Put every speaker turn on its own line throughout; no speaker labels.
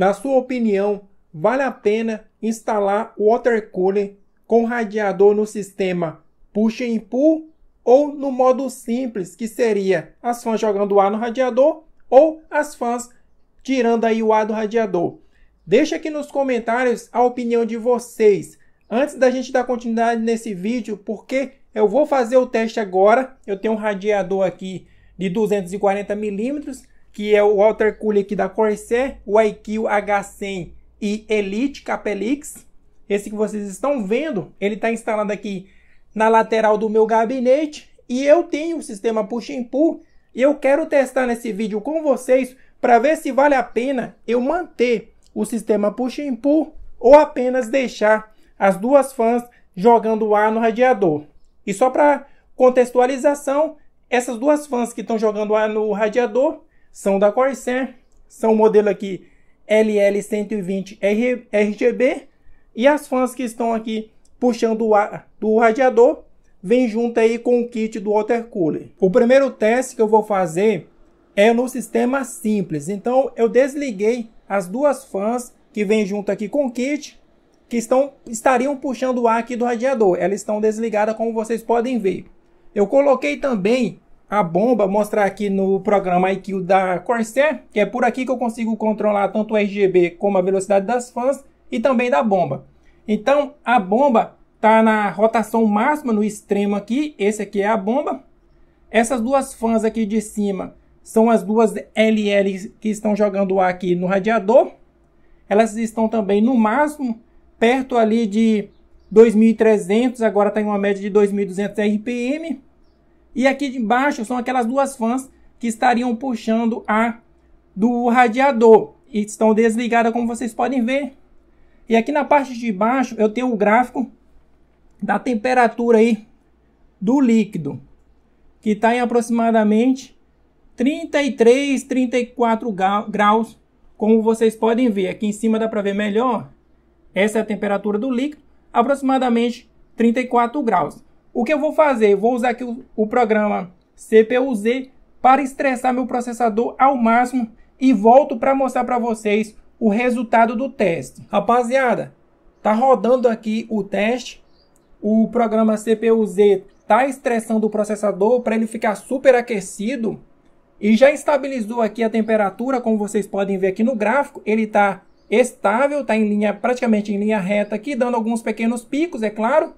Na sua opinião, vale a pena instalar o water cooler com radiador no sistema push e pull ou no modo simples, que seria as fãs jogando ar no radiador ou as fãs tirando aí o ar do radiador. Deixa aqui nos comentários a opinião de vocês. Antes da gente dar continuidade nesse vídeo, porque eu vou fazer o teste agora. Eu tenho um radiador aqui de 240 milímetros que é o Walter Cooley aqui da Corsair, o IQ H100 e Elite Capelix. Esse que vocês estão vendo, ele está instalado aqui na lateral do meu gabinete e eu tenho o sistema Push and Pull e eu quero testar nesse vídeo com vocês para ver se vale a pena eu manter o sistema Push and Pull ou apenas deixar as duas fãs jogando ar no radiador. E só para contextualização, essas duas fãs que estão jogando ar no radiador são da Corsair, são o modelo aqui LL120 RGB e as fãs que estão aqui puxando o ar do radiador vem junto aí com o kit do water cooler. O primeiro teste que eu vou fazer é no sistema simples, então eu desliguei as duas fãs que vem junto aqui com o kit que estão, estariam puxando o ar aqui do radiador. Elas estão desligadas, como vocês podem ver. Eu coloquei também a bomba, mostrar aqui no programa IQ da Corsair, que é por aqui que eu consigo controlar tanto o RGB como a velocidade das fãs e também da bomba. Então a bomba está na rotação máxima no extremo aqui, esse aqui é a bomba. Essas duas fãs aqui de cima são as duas LL que estão jogando ar aqui no radiador. Elas estão também no máximo, perto ali de 2.300, agora está em uma média de 2.200 RPM. E aqui de baixo são aquelas duas fãs que estariam puxando a do radiador e estão desligadas, como vocês podem ver. E aqui na parte de baixo eu tenho o gráfico da temperatura aí do líquido, que está em aproximadamente 33, 34 graus, como vocês podem ver. Aqui em cima dá para ver melhor. Essa é a temperatura do líquido, aproximadamente 34 graus. O que eu vou fazer? Vou usar aqui o, o programa CPU-Z para estressar meu processador ao máximo e volto para mostrar para vocês o resultado do teste. Rapaziada, tá rodando aqui o teste. O programa CPU-Z tá estressando o processador para ele ficar super aquecido e já estabilizou aqui a temperatura, como vocês podem ver aqui no gráfico, ele tá estável, tá em linha praticamente em linha reta aqui, dando alguns pequenos picos, é claro,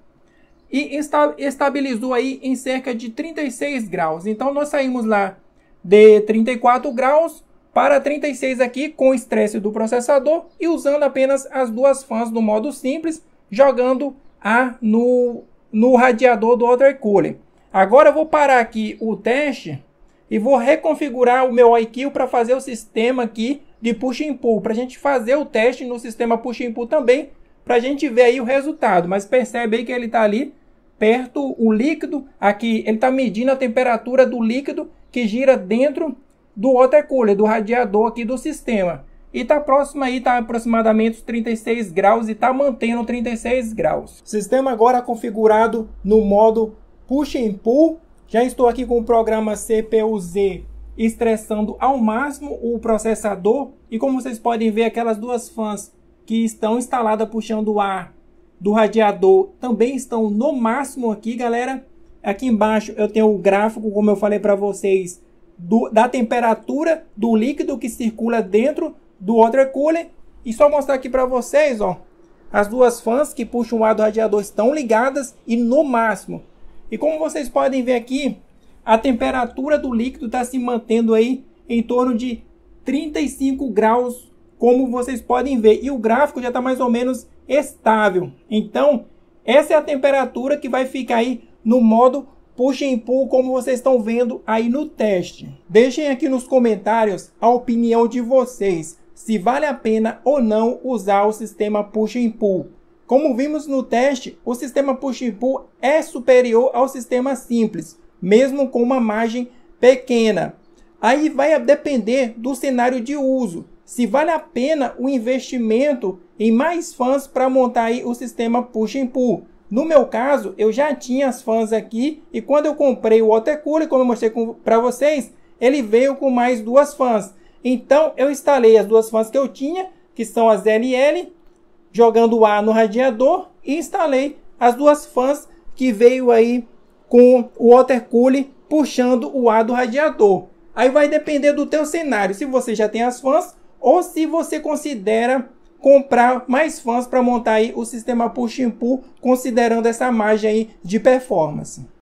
e estabilizou aí em cerca de 36 graus. Então nós saímos lá de 34 graus para 36 aqui com o estresse do processador e usando apenas as duas fãs no modo simples, jogando a no, no radiador do cooler. Agora eu vou parar aqui o teste e vou reconfigurar o meu IQ para fazer o sistema aqui de push and pull, para a gente fazer o teste no sistema push and pull também, para a gente ver aí o resultado. Mas percebe aí que ele está ali perto o líquido, aqui ele está medindo a temperatura do líquido que gira dentro do water cooler, do radiador aqui do sistema. E está próximo aí, está aproximadamente 36 graus e está mantendo 36 graus. Sistema agora configurado no modo push and pull. Já estou aqui com o programa CPU-Z estressando ao máximo o processador. E como vocês podem ver, aquelas duas fãs que estão instaladas puxando o ar do radiador também estão no máximo aqui, galera. Aqui embaixo eu tenho o gráfico, como eu falei para vocês, do, da temperatura do líquido que circula dentro do cooler. E só mostrar aqui para vocês, ó. As duas fãs que puxam o ar do radiador estão ligadas e no máximo. E como vocês podem ver aqui, a temperatura do líquido está se mantendo aí em torno de 35 graus, como vocês podem ver. E o gráfico já está mais ou menos estável. Então, essa é a temperatura que vai ficar aí no modo puxa e pull, como vocês estão vendo aí no teste. Deixem aqui nos comentários a opinião de vocês, se vale a pena ou não usar o sistema puxa e pull. Como vimos no teste, o sistema push and pull é superior ao sistema simples, mesmo com uma margem pequena. Aí vai depender do cenário de uso se vale a pena o investimento em mais fãs para montar aí o sistema push and pull. No meu caso, eu já tinha as fãs aqui e quando eu comprei o water cooler, como eu mostrei para vocês, ele veio com mais duas fãs. Então eu instalei as duas fãs que eu tinha, que são as LL, jogando o ar no radiador e instalei as duas fãs que veio aí com o water cooler puxando o ar do radiador. Aí vai depender do teu cenário. Se você já tem as fãs, ou se você considera comprar mais fãs para montar aí o sistema push and pull, considerando essa margem aí de performance.